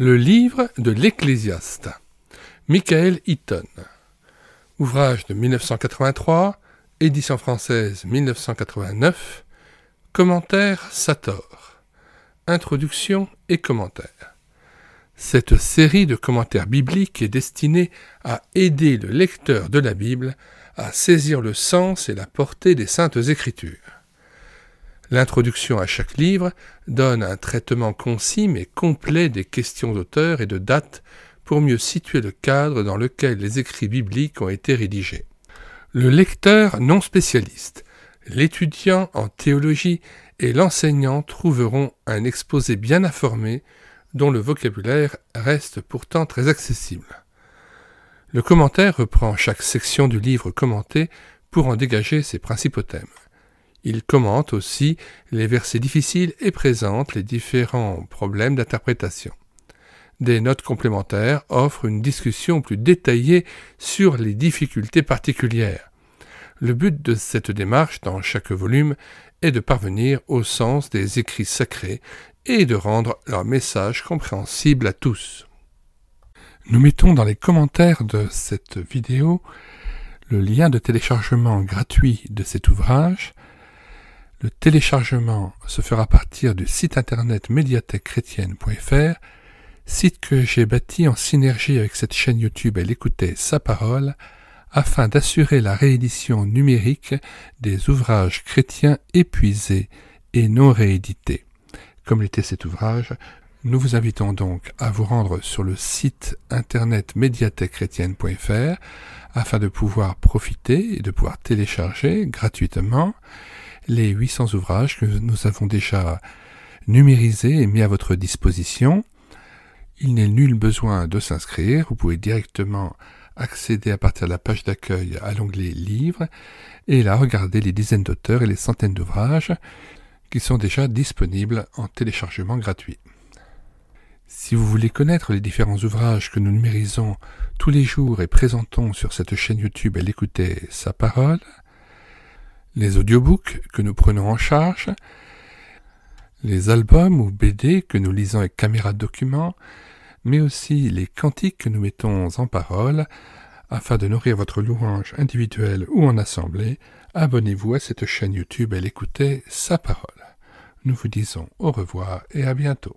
Le livre de l'Ecclésiaste, Michael Eaton. Ouvrage de 1983, édition française 1989, commentaire Sator. Introduction et commentaire. Cette série de commentaires bibliques est destinée à aider le lecteur de la Bible à saisir le sens et la portée des saintes écritures. L'introduction à chaque livre donne un traitement concis mais complet des questions d'auteur et de date pour mieux situer le cadre dans lequel les écrits bibliques ont été rédigés. Le lecteur non spécialiste, l'étudiant en théologie et l'enseignant trouveront un exposé bien informé dont le vocabulaire reste pourtant très accessible. Le commentaire reprend chaque section du livre commenté pour en dégager ses principaux thèmes. Il commente aussi les versets difficiles et présente les différents problèmes d'interprétation. Des notes complémentaires offrent une discussion plus détaillée sur les difficultés particulières. Le but de cette démarche dans chaque volume est de parvenir au sens des écrits sacrés et de rendre leur message compréhensible à tous. Nous mettons dans les commentaires de cette vidéo le lien de téléchargement gratuit de cet ouvrage le téléchargement se fera à partir du site internet médiathèquechrétienne.fr, site que j'ai bâti en synergie avec cette chaîne YouTube et écoutait sa parole, afin d'assurer la réédition numérique des ouvrages chrétiens épuisés et non réédités. Comme l'était cet ouvrage, nous vous invitons donc à vous rendre sur le site internet médiathèquechrétienne.fr afin de pouvoir profiter et de pouvoir télécharger gratuitement les 800 ouvrages que nous avons déjà numérisés et mis à votre disposition. Il n'est nul besoin de s'inscrire, vous pouvez directement accéder à partir de la page d'accueil à l'onglet Livres et là regarder les dizaines d'auteurs et les centaines d'ouvrages qui sont déjà disponibles en téléchargement gratuit. Si vous voulez connaître les différents ouvrages que nous numérisons tous les jours et présentons sur cette chaîne YouTube à l'écouter sa parole, les audiobooks que nous prenons en charge, les albums ou BD que nous lisons avec caméra document, mais aussi les cantiques que nous mettons en parole, afin de nourrir votre louange individuelle ou en assemblée, abonnez-vous à cette chaîne YouTube et l'écoutez sa parole. Nous vous disons au revoir et à bientôt.